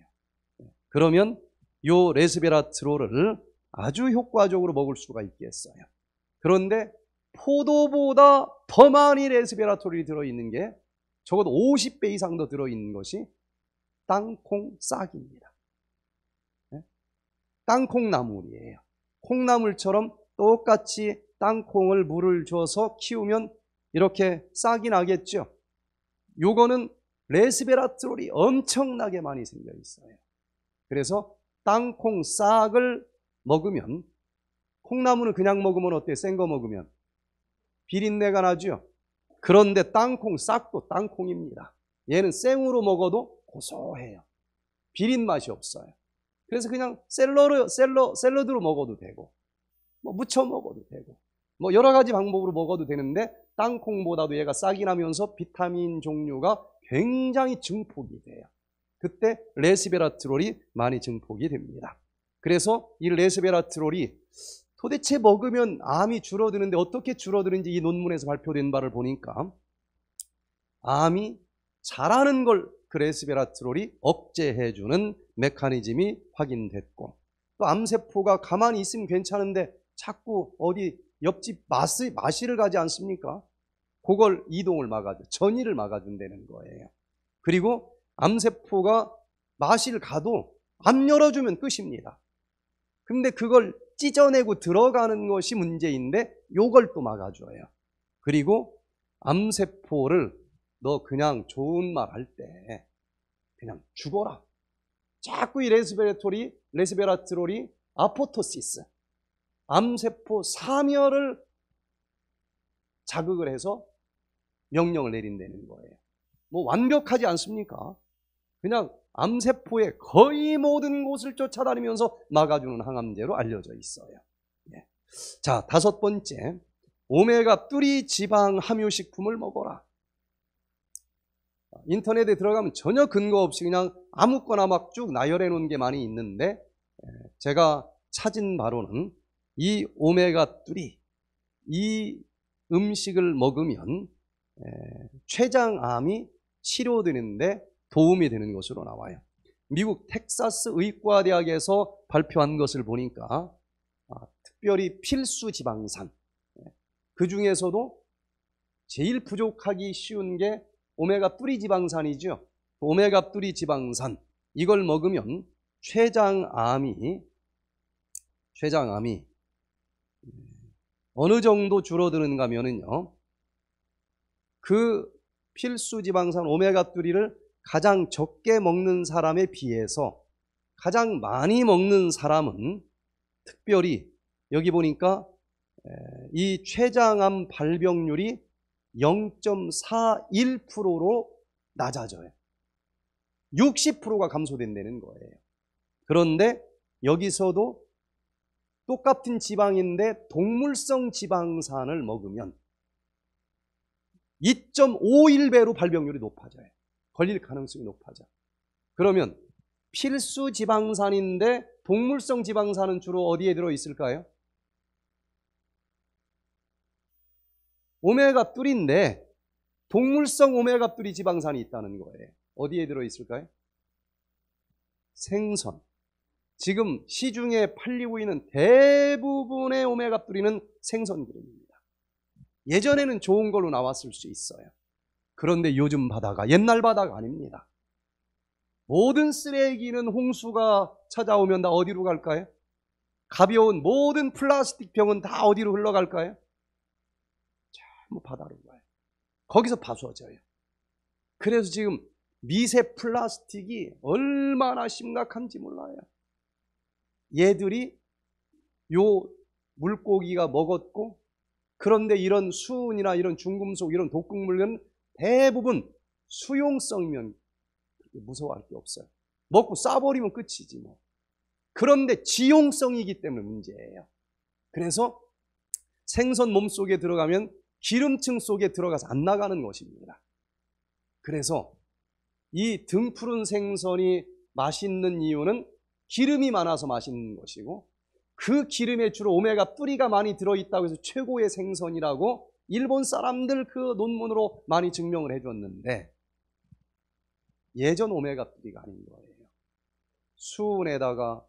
예. 그러면 요 레스베라트롤을 아주 효과적으로 먹을 수가 있겠어요. 그런데 포도보다 더 많이 레스베라토이 들어있는 게 적어도 50배 이상 도 들어있는 것이 땅콩 싹입니다. 예. 땅콩나물이에요. 콩나물처럼 똑같이 땅콩을 물을 줘서 키우면 이렇게 싹이 나겠죠. 요거는 레스베라트롤이 엄청나게 많이 생겨 있어요. 그래서 땅콩 싹을 먹으면 콩나물을 그냥 먹으면 어때요? 생거 먹으면 비린내가 나죠. 그런데 땅콩 싹도 땅콩입니다. 얘는 생으로 먹어도 고소해요. 비린 맛이 없어요. 그래서 그냥 샐러드, 샐러, 샐러드로 먹어도 되고 뭐 무쳐 먹어도 되고 뭐 여러 가지 방법으로 먹어도 되는데 땅콩보다도 얘가 싹이 나면서 비타민 종류가 굉장히 증폭이 돼요. 그때 레스베라트롤이 많이 증폭이 됩니다. 그래서 이 레스베라트롤이 도대체 먹으면 암이 줄어드는데 어떻게 줄어드는지 이 논문에서 발표된 바를 보니까 암이 자라는 걸 그레스베라트롤이 억제해주는 메커니즘이 확인됐고 또 암세포가 가만히 있으면 괜찮은데 자꾸 어디 옆집 마시, 마시를 가지 않습니까? 그걸 이동을 막아줘. 전이를 막아준다는 거예요. 그리고 암세포가 마실 가도 안 열어주면 끝입니다. 근데 그걸 찢어내고 들어가는 것이 문제인데 요걸 또 막아줘요. 그리고 암세포를 너 그냥 좋은 말 할 때 그냥 죽어라. 자꾸 이 레스베라토리, 레스베라트롤이 아포토시스, 암세포 사멸을 자극을 해서 명령을 내린다는 거예요. 뭐 완벽하지 않습니까? 그냥 암세포의 거의 모든 곳을 쫓아다니면서 막아주는 항암제로 알려져 있어요. 예. 자, 다섯 번째. 오메가3 지방 함유식품을 먹어라. 인터넷에 들어가면 전혀 근거 없이 그냥 아무거나 막 쭉 나열해 놓은 게 많이 있는데 예, 제가 찾은 바로는 이 오메가3, 이 음식을 먹으면 췌장암이 치료되는데 도움이 되는 것으로 나와요. 미국 텍사스 의과대학에서 발표한 것을 보니까 아, 특별히 필수 지방산 그 중에서도 제일 부족하기 쉬운 게 오메가3 지방산이죠. 그 오메가3 지방산 이걸 먹으면 췌장암이 췌장암이 어느 정도 줄어드는가 하면은요. 그 필수 지방산 오메가3를 가장 적게 먹는 사람에 비해서 가장 많이 먹는 사람은 특별히 여기 보니까 이 췌장암 발병률이 0.41%로 낮아져요. 60%가 감소된다는 거예요. 그런데 여기서도 똑같은 지방인데 동물성 지방산을 먹으면 2.51배로 발병률이 높아져요. 걸릴 가능성이 높아져. 그러면 필수 지방산인데 동물성 지방산은 주로 어디에 들어 있을까요? 오메가3인데 동물성 오메가3 지방산이 있다는 거예요. 어디에 들어 있을까요? 생선. 지금 시중에 팔리고 있는 대부분의 오메가3는 생선기름입니다. 예전에는 좋은 걸로 나왔을 수 있어요. 그런데 요즘 바다가 옛날 바다가 아닙니다. 모든 쓰레기는 홍수가 찾아오면 다 어디로 갈까요? 가벼운 모든 플라스틱 병은 다 어디로 흘러갈까요? 전부 바다로 가요. 거기서 파수어져요. 그래서 지금 미세 플라스틱이 얼마나 심각한지 몰라요. 얘들이 요 물고기가 먹었고 그런데 이런 수은이나 이런 중금속 이런 독극물은 대부분 수용성이면 무서워할 게 없어요. 먹고 싸버리면 끝이지 뭐. 그런데 지용성이기 때문에 문제예요. 그래서 생선 몸 속에 들어가면 기름층 속에 들어가서 안 나가는 것입니다. 그래서 이 등푸른 생선이 맛있는 이유는 기름이 많아서 맛있는 것이고 그 기름에 주로 오메가 뿌리가 많이 들어있다고 해서 최고의 생선이라고 일본 사람들 그 논문으로 많이 증명을 해줬는데 예전 오메가 뿌리가 아닌 거예요. 수은에다가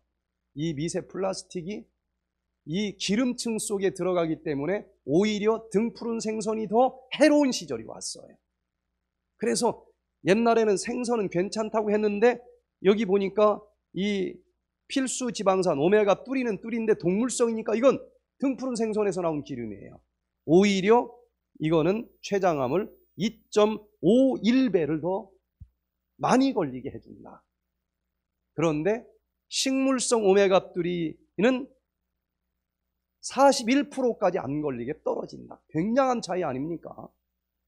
이 미세 플라스틱이 이 기름층 속에 들어가기 때문에 오히려 등 푸른 생선이 더 해로운 시절이 왔어요. 그래서 옛날에는 생선은 괜찮다고 했는데 여기 보니까 이 필수 지방산 오메가 뚜리는 뚜리인데 동물성이니까 이건 등푸른 생선에서 나온 기름이에요. 오히려 이거는 췌장암을 2.51배를 더 많이 걸리게 해준다. 그런데 식물성 오메가리는 41%까지 안 걸리게 떨어진다. 굉장한 차이 아닙니까?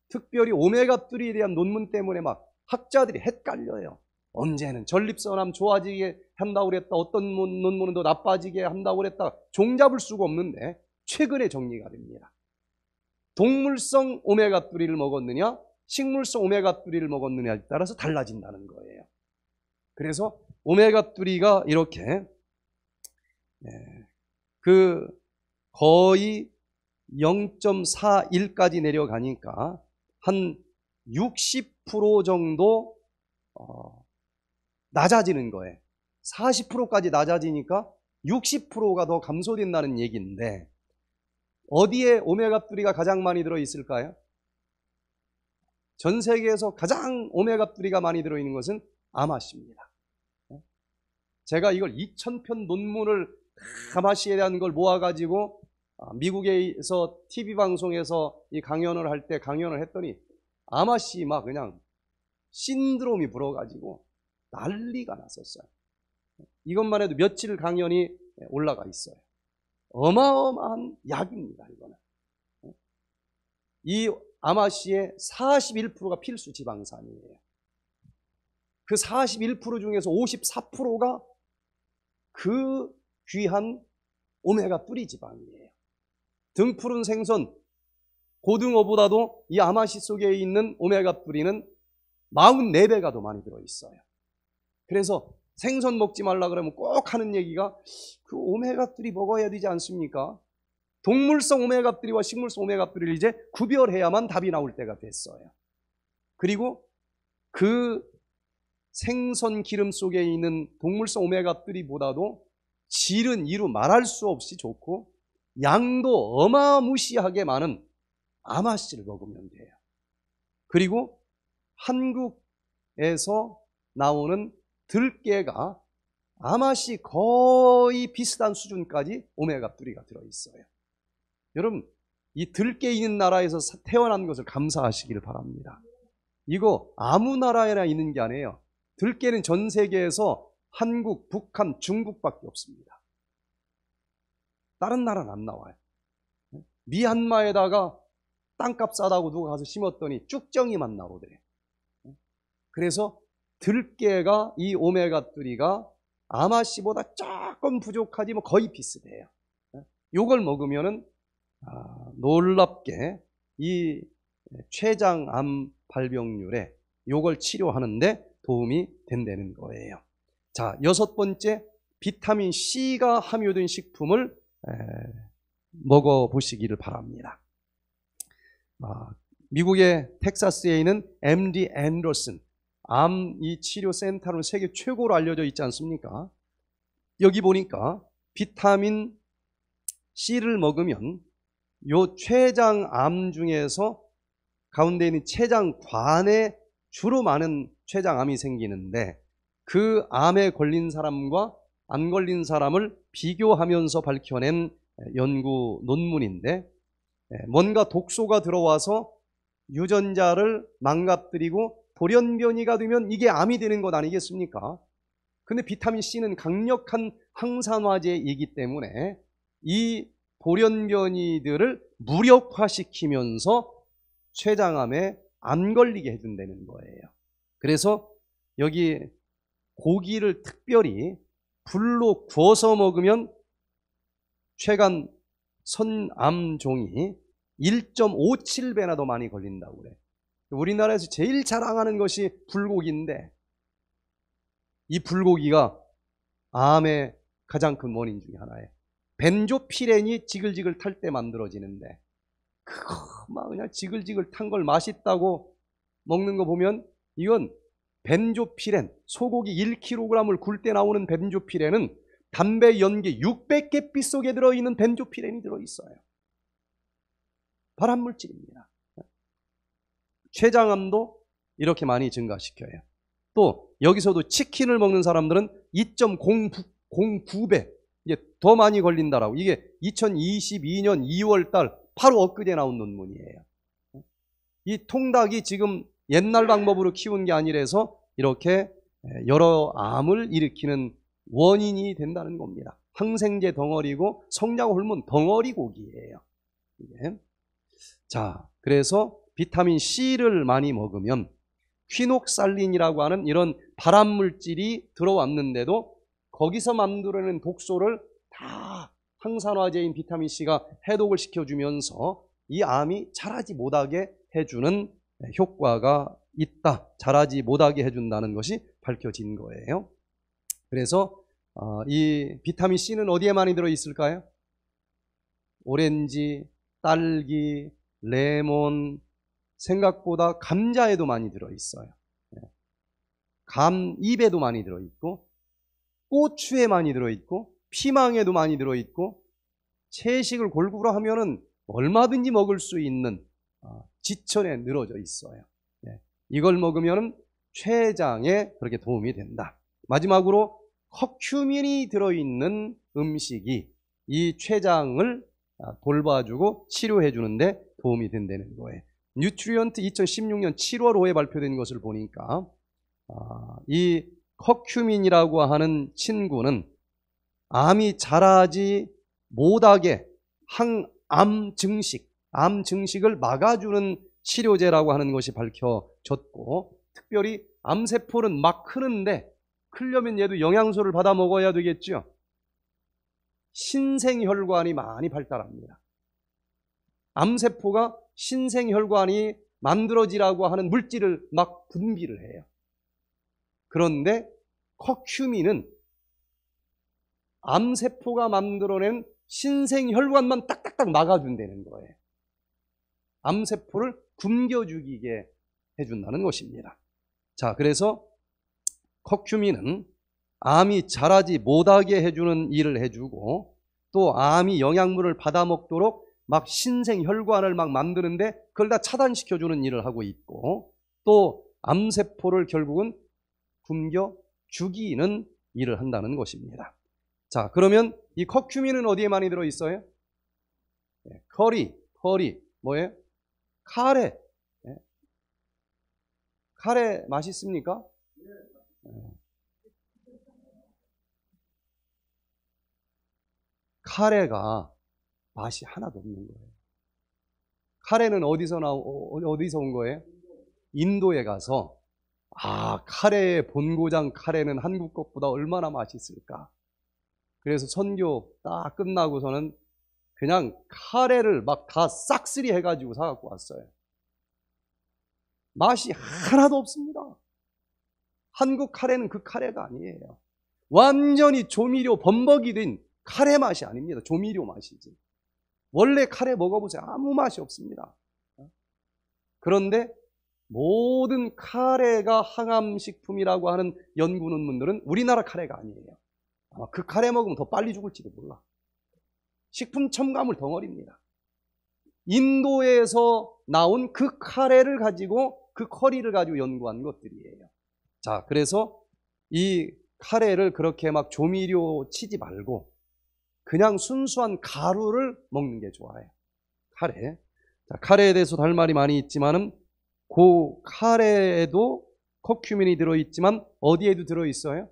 특별히 오메가3에 대한 논문 때문에 막 학자들이 헷갈려요. 언제는 전립선암 좋아지게 한다고 그랬다. 어떤 논문은 더 나빠지게 한다고 그랬다. 종잡을 수가 없는데 최근에 정리가 됩니다. 동물성 오메가3를 먹었느냐 식물성 오메가3를 먹었느냐에 따라서 달라진다는 거예요. 그래서 오메가3가 이렇게 예, 그 거의 0.41까지 내려가니까 한 60% 정도 어, 낮아지는 거예요. 40%까지 낮아지니까 60%가 더 감소된다는 얘기인데 어디에 오메가3가 가장 많이 들어있을까요? 전 세계에서 가장 오메가3가 많이 들어있는 것은 아마씨입니다. 제가 이걸 2000편 논문을 아마씨에 대한 걸 모아가지고 아, 미국에서 TV 방송에서 이 강연을 할 때 강연을 했더니 아마씨 막 그냥 신드롬이 불어가지고 난리가 났었어요. 이것만 해도 며칠 강연이 올라가 있어요. 어마어마한 약입니다, 이거는. 이 아마씨의 41%가 필수 지방산이에요. 그 41% 중에서 54%가 그 귀한 오메가 뿌리 지방이에요. 등푸른 생선, 고등어보다도 이 아마씨 속에 있는 오메가 뿌리는 44배가 더 많이 들어있어요. 그래서 생선 먹지 말라 그러면 꼭 하는 얘기가 그 오메가3 먹어야 되지 않습니까? 동물성 오메가3와 식물성 오메가3를 이제 구별해야만 답이 나올 때가 됐어요. 그리고 그 생선 기름 속에 있는 동물성 오메가3보다도 질은 이루 말할 수 없이 좋고 양도 어마무시하게 많은 아마씨를 먹으면 돼요. 그리고 한국에서 나오는 들깨가 아마시 거의 비슷한 수준까지 오메가3가 들어있어요. 여러분, 이 들깨 있는 나라에서 태어난 것을 감사하시길 바랍니다. 이거 아무 나라에나 있는 게 아니에요. 들깨는 전 세계에서 한국, 북한, 중국밖에 없습니다. 다른 나라는 안 나와요. 미얀마에다가 땅값 싸다고 누가 가서 심었더니 쭉정이만 나오더 그래서 들깨가 이 오메가3가 아마씨보다 조금 부족하지 뭐 거의 비슷해요. 네. 요걸 먹으면은 아, 놀랍게 이 네, 췌장암 발병률에 요걸 치료하는데 도움이 된다는 거예요. 자, 여섯 번째 비타민 C가 함유된 식품을 에, 먹어보시기를 바랍니다. 아, 미국의 텍사스에 있는 MD 앤더슨 암이 치료 센터로는 세계 최고로 알려져 있지 않습니까? 여기 보니까 비타민 C를 먹으면 요 췌장암 중에서 가운데 있는 췌장관에 주로 많은 췌장암이 생기는데 그 암에 걸린 사람과 안 걸린 사람을 비교하면서 밝혀낸 연구 논문인데 뭔가 독소가 들어와서 유전자를 망가뜨리고 돌연변이가 되면 이게 암이 되는 것 아니겠습니까? 근데 비타민 C는 강력한 항산화제이기 때문에 이 돌연변이들을 무력화시키면서 췌장암에 안 걸리게 해준다는 거예요. 그래서 여기 고기를 특별히 불로 구워서 먹으면 최간 선암종이 1.57배나 더 많이 걸린다고 그래. 요 우리나라에서 제일 자랑하는 것이 불고기인데 이 불고기가 암의 가장 큰 원인 중에 하나예요. 벤조피렌이 지글지글 탈 때 만들어지는데 그거 막 그냥 지글지글 탄 걸 맛있다고 먹는 거 보면 이건 벤조피렌 소고기 1kg을 굴 때 나오는 벤조피렌은 담배 연기 600개 빗속에 들어있는 벤조피렌이 들어있어요. 발암물질입니다. 췌장암도 이렇게 많이 증가시켜요. 또 여기서도 치킨을 먹는 사람들은 2.09배 이제더 많이 걸린다라고 이게 2022년 2월달 바로 엊그제 나온 논문이에요. 이 통닭이 지금 옛날 방법으로 키운 게 아니라서 이렇게 여러 암을 일으키는 원인이 된다는 겁니다. 항생제 덩어리고 성장 호르몬 덩어리 고기예요. 예. 자, 그래서 비타민 C를 많이 먹으면 퀴녹살린이라고 하는 이런 발암물질이 들어왔는데도 거기서 만들어낸 독소를 다 항산화제인 비타민 C가 해독을 시켜주면서 이 암이 자라지 못하게 해주는 효과가 있다. 자라지 못하게 해준다는 것이 밝혀진 거예요. 그래서 아, 이 비타민 C는 어디에 많이 들어있을까요? 오렌지, 딸기, 레몬, 생각보다 감자에도 많이 들어있어요. 예. 감입에도 많이 들어있고 고추에 많이 들어있고 피망에도 많이 들어있고 채식을 골고루 하면은 얼마든지 먹을 수 있는 어, 지천에 늘어져 있어요. 예. 이걸 먹으면 췌장에 그렇게 도움이 된다. 마지막으로 커큐민이 들어있는 음식이 이 췌장을 아, 돌봐주고 치료해 주는데 도움이 된다는 거예요. 뉴트리언트 2016년 7월호에 발표된 것을 보니까 아, 이 커큐민이라고 하는 친구는 암이 자라지 못하게 항암 증식, 암 증식을 막아주는 치료제라고 하는 것이 밝혀졌고 특별히 암세포는 막 크는데 크려면 얘도 영양소를 받아 먹어야 되겠죠. 신생혈관이 많이 발달합니다. 암세포가 신생혈관이 만들어지라고 하는 물질을 막 분비를 해요. 그런데 커큐민은 암세포가 만들어낸 신생혈관만 딱딱딱 막아준다는 거예요. 암세포를 굶겨죽이게 해준다는 것입니다. 자, 그래서 커큐민은 암이 자라지 못하게 해주는 일을 해주고 또 암이 영양물을 받아먹도록 막 신생 혈관을 막 만드는데 그걸 다 차단시켜 주는 일을 하고 있고 또 암세포를 결국은 굶겨 죽이는 일을 한다는 것입니다. 자, 그러면 이 커큐민은 어디에 많이 들어 있어요? 네, 예, 커리, 커리 뭐예요? 카레. 네. 카레 맛있습니까? 네. 카레가 맛이 하나도 없는 거예요. 카레는 어디서 나 어, 어, 어디서 온 거예요? 인도에 가서 아 카레의 본고장 카레는 한국 것보다 얼마나 맛있을까? 그래서 선교 딱 끝나고서는 그냥 카레를 막 다 싹쓸이 해가지고 사갖고 왔어요. 맛이 하나도 없습니다. 한국 카레는 그 카레가 아니에요. 완전히 조미료 범벅이 된 카레 맛이 아닙니다. 조미료 맛이지. 원래 카레 먹어보세요. 아무 맛이 없습니다. 그런데 모든 카레가 항암식품이라고 하는 연구 논문들은 우리나라 카레가 아니에요. 아마 그 카레 먹으면 더 빨리 죽을지도 몰라. 식품 첨가물 덩어리입니다. 인도에서 나온 그 카레를 가지고 그 커리를 가지고 연구한 것들이에요. 자, 그래서 이 카레를 그렇게 막 조미료 치지 말고 그냥 순수한 가루를 먹는 게좋아요 카레. 자, 카레에 대해서 할 말이 많이 있지만은 고 카레에도 커큐민이 들어있지만 어디에도 들어있어요?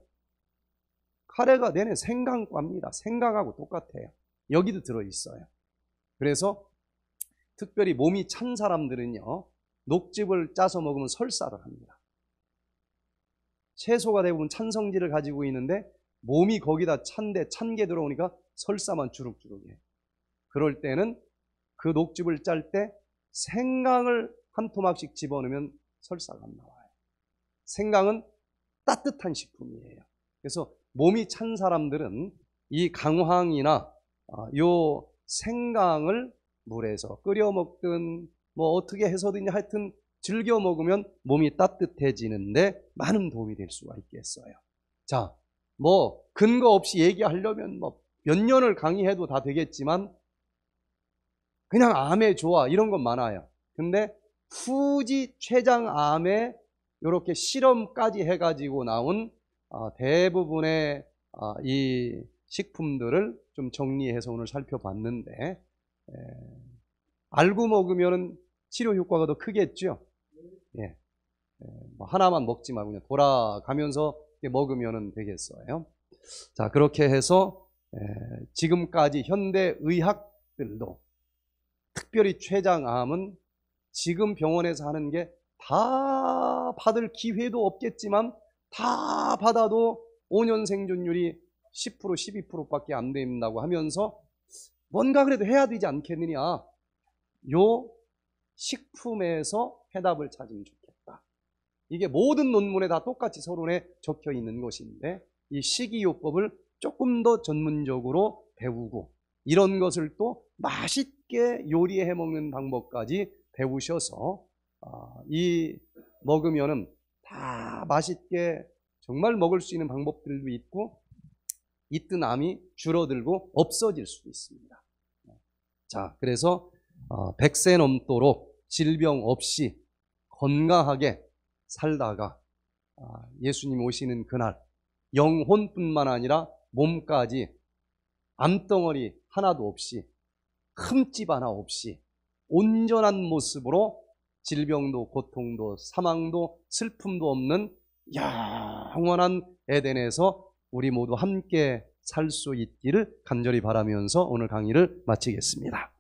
카레가 내내 생강과입니다. 생강하고 똑같아요. 여기도 들어있어요. 그래서 특별히 몸이 찬 사람들은요, 녹즙을 짜서 먹으면 설사를 합니다. 채소가 대부분 찬성질을 가지고 있는데 몸이 거기다 찬데 찬 게 들어오니까 설사만 주룩주룩해. 그럴 때는 그 녹즙을 짤 때 생강을 한 토막씩 집어넣으면 설사가 안 나와요. 생강은 따뜻한 식품이에요. 그래서 몸이 찬 사람들은 이 강황이나 아, 요 생강을 물에서 끓여 먹든 뭐 어떻게 해서든지 하여튼 즐겨 먹으면 몸이 따뜻해지는데 많은 도움이 될 수가 있겠어요. 자, 뭐 근거 없이 얘기하려면 뭐몇 년을 강의해도 다 되겠지만 그냥 암에 좋아 이런 건 많아요. 근데 후지 췌장암에 이렇게 실험까지 해가지고 나온 어, 대부분의 어, 이 식품들을 좀 정리해서 오늘 살펴봤는데 알고 먹으면 치료 효과가 더 크겠죠. 예. 뭐 하나만 먹지 말고 그냥 돌아가면서 먹으면 되겠어요. 자 그렇게 해서 지금까지 현대 의학들도 특별히 췌장암은 지금 병원에서 하는 게 다 받을 기회도 없겠지만 다 받아도 5년 생존율이 10% 12%밖에 안 된다고 하면서 뭔가 그래도 해야 되지 않겠느냐 요 식품에서 해답을 찾으면 좋겠다 이게 모든 논문에 다 똑같이 서론에 적혀 있는 것인데 이 식이요법을 조금 더 전문적으로 배우고 이런 것을 또 맛있게 요리해 먹는 방법까지 배우셔서 아, 이 먹으면은 다 맛있게 정말 먹을 수 있는 방법들도 있고 이뜬암이 줄어들고 없어질 수도 있습니다. 자, 그래서 100세 어, 넘도록 질병 없이 건강하게 살다가 아, 예수님 오시는 그날 영혼뿐만 아니라 몸까지 암덩어리 하나도 없이 흠집 하나 없이 온전한 모습으로 질병도 고통도 사망도 슬픔도 없는 영원한 에덴에서 우리 모두 함께 살 수 있기를 간절히 바라면서 오늘 강의를 마치겠습니다.